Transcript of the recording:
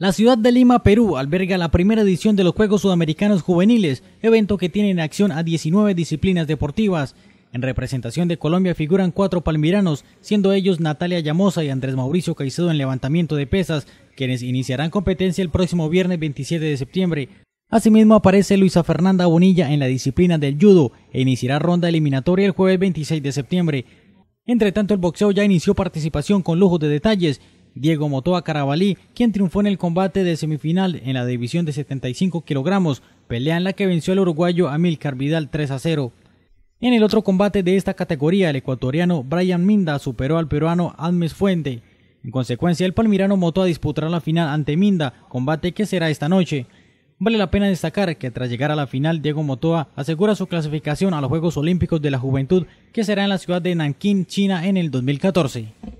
La ciudad de Lima, Perú, alberga la primera edición de los Juegos Sudamericanos Juveniles, evento que tiene en acción a 19 disciplinas deportivas. En representación de Colombia figuran cuatro palmiranos, siendo ellos Natalia Llamosa y Andrés Mauricio Caicedo en levantamiento de pesas, quienes iniciarán competencia el próximo viernes 27 de septiembre. Asimismo aparece Luisa Fernanda Bonilla en la disciplina del judo e iniciará ronda eliminatoria el jueves 26 de septiembre. Entre tanto, el boxeo ya inició participación con lujo de detalles Diego Motoa Carabalí, quien triunfó en el combate de semifinal en la división de 75 kilogramos, pelea en la que venció al uruguayo Amilcar Vidal 3 a 0. En el otro combate de esta categoría, el ecuatoriano Brian Minda superó al peruano Almes Fuente. En consecuencia, el palmirano Motoa disputará la final ante Minda, combate que será esta noche. Vale la pena destacar que tras llegar a la final, Diego Motoa asegura su clasificación a los Juegos Olímpicos de la Juventud, que será en la ciudad de Nankín, China, en el 2014.